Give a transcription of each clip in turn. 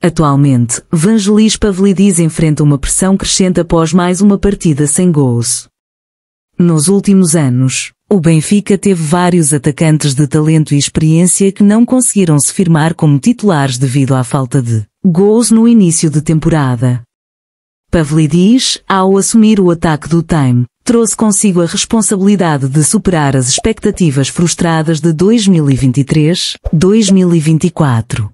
Atualmente, Vangelis Pavlidis enfrenta uma pressão crescente após mais uma partida sem gols. Nos últimos anos, o Benfica teve vários atacantes de talento e experiência que não conseguiram se firmar como titulares devido à falta de gols no início de temporada. Pavlidis, ao assumir o ataque do Time, trouxe consigo a responsabilidade de superar as expectativas frustradas de 2023-2024.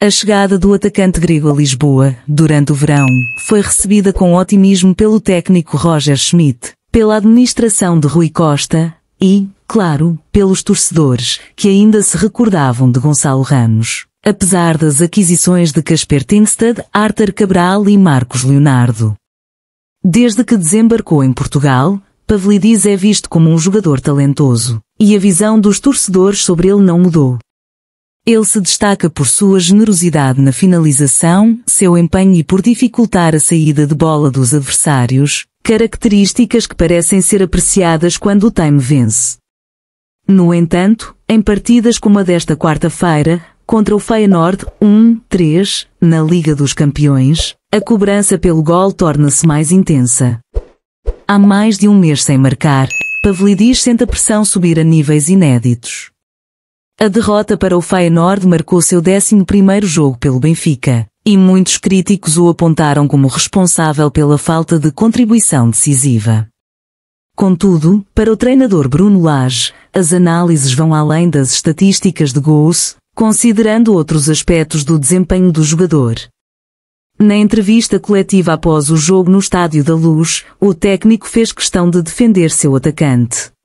A chegada do atacante grego a Lisboa, durante o verão, foi recebida com otimismo pelo técnico Roger Schmidt, pela administração de Rui Costa e, claro, pelos torcedores, que ainda se recordavam de Gonçalo Ramos. Apesar das aquisições de Casper Tinsted, Arthur Cabral e Marcos Leonardo. Desde que desembarcou em Portugal, Pavlidis é visto como um jogador talentoso, e a visão dos torcedores sobre ele não mudou. Ele se destaca por sua generosidade na finalização, seu empenho e por dificultar a saída de bola dos adversários, características que parecem ser apreciadas quando o time vence. No entanto, em partidas como a desta quarta-feira, contra o Feyenoord 1-3, na Liga dos Campeões, a cobrança pelo gol torna-se mais intensa. Há mais de um mês sem marcar, Pavlidis sente a pressão subir a níveis inéditos. A derrota para o Feyenoord marcou seu 11 jogo pelo Benfica, e muitos críticos o apontaram como responsável pela falta de contribuição decisiva. Contudo, para o treinador Bruno Lage, as análises vão além das estatísticas de gols, considerando outros aspectos do desempenho do jogador. Na entrevista coletiva após o jogo no Estádio da Luz, o técnico fez questão de defender seu atacante.